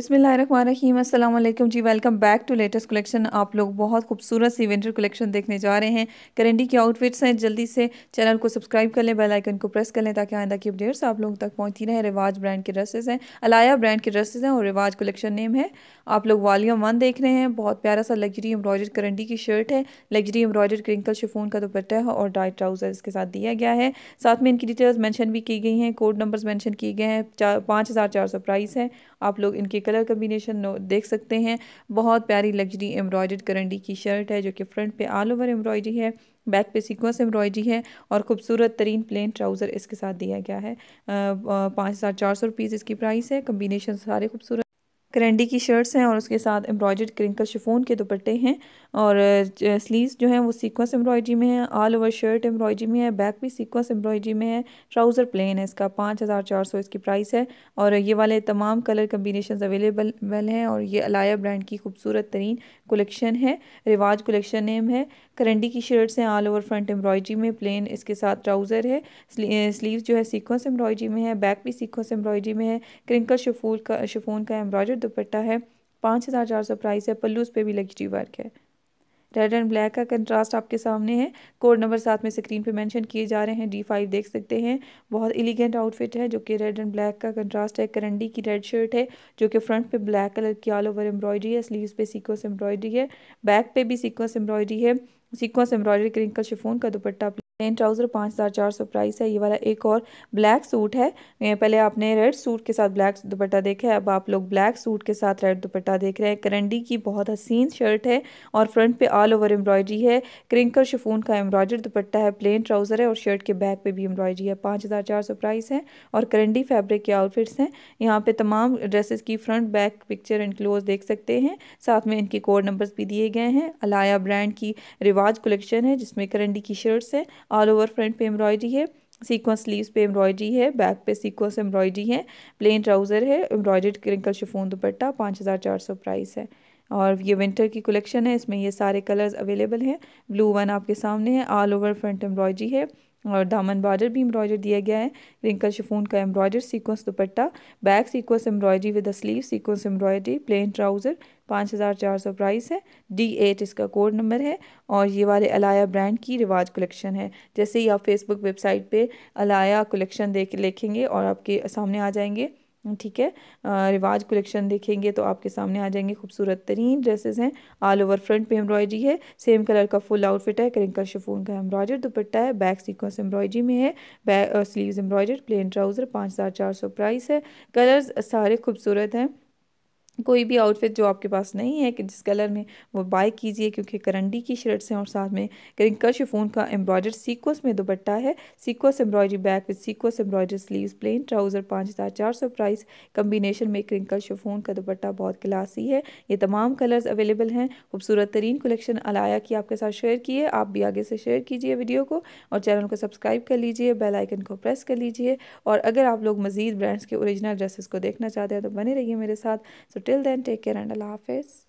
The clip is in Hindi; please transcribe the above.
बसमीम अल्लाम ji welcome back to latest collection आप लोग बहुत खूबसूरत सी विंटर कलेक्शन देखने जा रहे हैं करेंडी के आउटफिट्स हैं जल्दी से चैनल को सब्सक्राइब कर लें बेल आइकन को प्रेस कर लें ताकि आइंदा की अपडेट्स आप लोगों तक पहुंचती रहे रिवाज ब्रांड के ड्रेसेस हैं अलाया ब्रांड के ड्रेसेस हैं और रिवाज कलेक्शन नेम है आप लोग वालियम वन देख रहे हैं बहुत प्यारा सा लग्जरी एम्ब्रॉयड करेंडी की शर्ट है लग्जरी एम्ब्रॉयड क्रिंकल शिफोन का दुपट्टा है और डाइट ट्राउज़र इसके साथ दिया गया है साथ में इनकी डिटेल्स मैंशन भी की गई हैं कोड नंबर्स मैंशन किए गए हैं पाँच प्राइस है आप लोग इनके कलर कम्बिनेशन देख सकते हैं बहुत प्यारी लग्जरी एम्ब्रॉयड करंडी की शर्ट है जो कि फ्रंट पे ऑल ओवर एम्ब्रॉयडरी है बैक पे सीक्वेंस एम्ब्रॉयडरी है और खूबसूरत तरीन प्लेन ट्राउज़र इसके साथ दिया गया है पाँच हज़ार चार सौ रुपीज़ इसकी प्राइस है कम्बिनेशन सारे खूबसूरत करेंडी की शर्ट्स हैं और उसके साथ एम्ब्रॉयड क्रिंकल शिफोन के दुपट्टे हैं और स्लीव्स जो हैं वो सीक्वेंस एम्ब्रॉयड्री में है ऑल ओवर शर्ट एम्ब्रॉयड्री में है बैक भी सीक्वेंस एम्ब्रॉयड्री में है ट्राउज़र प्लेन है इसका पाँच हज़ार चार सौ इसकी प्राइस है और ये वाले तमाम कलर कम्बिनेशन अवेलेबल वेल हैं और ये अलाया ब्रांड की खूबसूरत तरीन कलेक्शन है रिवाज कलेक्शन नेम है करंडी की शर्ट्स हैं ऑल ओवर फ्रंट एम्ब्रॉयड्री में प्लेन इसके साथ ट्राउज़र है स्लीव जो है सीक्वेंस एम्ब्रॉयड्री में है बैक भी सीक्वेंस एम्ब्रॉयड्री में है क्रिंकल शफूल का शफोन का एम्ब्रॉयड दुपट्टा है पाँच हज़ार चार सौ प्राइस है पल्लू उस पर भी लग्जरी वर्क है रेड एंड ब्लैक का कंट्रास्ट आपके सामने है कोड नंबर साथ में स्क्रीन पे मेंशन किए जा रहे हैं डी फाइव देख सकते हैं बहुत एलिगेंट आउटफिट है जो कि रेड एंड ब्लैक का कंट्रास्ट है करंडी की रेड शर्ट है जो कि फ्रंट पे ब्लैक कलर की ऑल ओवर एम्ब्रॉयडरी है स्लीव्स पे सीक्वेंस एम्ब्रॉयडरी है बैक पे भी सीक्वेंस एम्ब्रॉयडरी है सीक्वेंस एम्ब्रॉयडरी क्रिंकल शिफोन का दुपट्टा प्लेन ट्राउज़र पाँच हज़ार चार सौ प्राइस है ये वाला एक और ब्लैक सूट है पहले आपने रेड सूट के साथ ब्लैक दुपट्टा देखा है अब आप लोग ब्लैक सूट के साथ रेड दुपट्टा देख रहे हैं करंडी की बहुत हसीन शर्ट है और फ्रंट पे ऑल ओवर एम्ब्रॉयडरी है क्रिंकर शफून का एम्ब्रॉयडर दुपट्टा है प्लेन ट्राउज़र है और शर्ट के बैक पर भी एम्ब्रॉयडरी है पाँच हज़ार चार सौ प्राइस है और करंडी फैब्रिक के आउटफिट्स हैं यहाँ पर तमाम ड्रेसेस की front back picture and close देख सकते हैं साथ में इनके कोड नंबर्स भी दिए गए हैं अलाया ब्रांड की रिवाज कलेक्शन है जिसमें करंडी की शर्ट्स हैं ऑल ओवर फ्रंट पे एम्ब्रॉयडरी है सीक्वेंस स्लीव्स पे एम्ब्रॉयडरी है बैक पे सीक्वेंस एम्ब्रॉयडरी है प्लेन ट्राउज़र है एम्ब्रॉयडर्ड क्रिंकल शिफोन दुपट्टा पाँच हज़ार चार सौ प्राइस है और ये विंटर की कलेक्शन है इसमें ये सारे कलर्स अवेलेबल हैं ब्लू वन आपके सामने है ऑल ओवर फ्रंट एम्ब्रॉयडरी है और दामन बॉर्डर भी एम्ब्रॉयडर दिया गया है रिंकल शिफोन का एम्ब्रॉयडर सीक्वेंस दुपट्टा back sequins embroidery with sleeve sequins embroidery plain trouser पाँच हज़ार चार सौ प्राइस है डी एट इसका कोड नंबर है और ये वाले अलाया ब्रांड की रिवाज कलेक्शन है जैसे ही आप फेसबुक वेबसाइट पे अलाया कलेक्शन देख लिखेंगे और आपके सामने आ जाएंगे ठीक है रिवाज कलेक्शन देखेंगे तो आपके सामने आ जाएंगे खूबसूरत तरीन ड्रेसेस हैं ऑल ओवर फ्रंट पे एम्ब्रॉयडरी है सेम कलर का फुल आउटफिट है करिंकल शिफोन का एम्ब्रॉयडर दुपट्टा है बैक सीक्वेंस एम्ब्रॉयडरी में है back sleeves embroider plain trouser पाँच हज़ार चार सौ प्राइस है कलर्स सारे खूबसूरत हैं कोई भी आउटफिट जो आपके पास नहीं है कि जिस कलर में वो बाय कीजिए क्योंकि करंडी की शर्ट्स हैं और साथ में करिंकर शिफोन का एम्ब्रॉयडर सीक्वेंस में दुपट्टा है sequins embroidery back with sequins embroider sleeves plain trouser पाँच हज़ार चार सौ प्राइस कम्बिनेशन में क्रिंकर शिफोन का दुपट्टा बहुत क्लासी है ये तमाम कलर्स अवेलेबल हैं खूबसूरत तरीन कलेक्शन अलाया की आपके साथ शेयर की है आप भी आगे से शेयर कीजिए वीडियो को और चैनल को सब्सक्राइब कर लीजिए बेलाइकन को प्रेस कर लीजिए और अगर आप लोग मज़ीद ब्रांड्स के औरिजिनल ड्रेसेस को देखना चाहते हैं तो बने रहिए मेरे साथ till then take care and Allah Hafiz.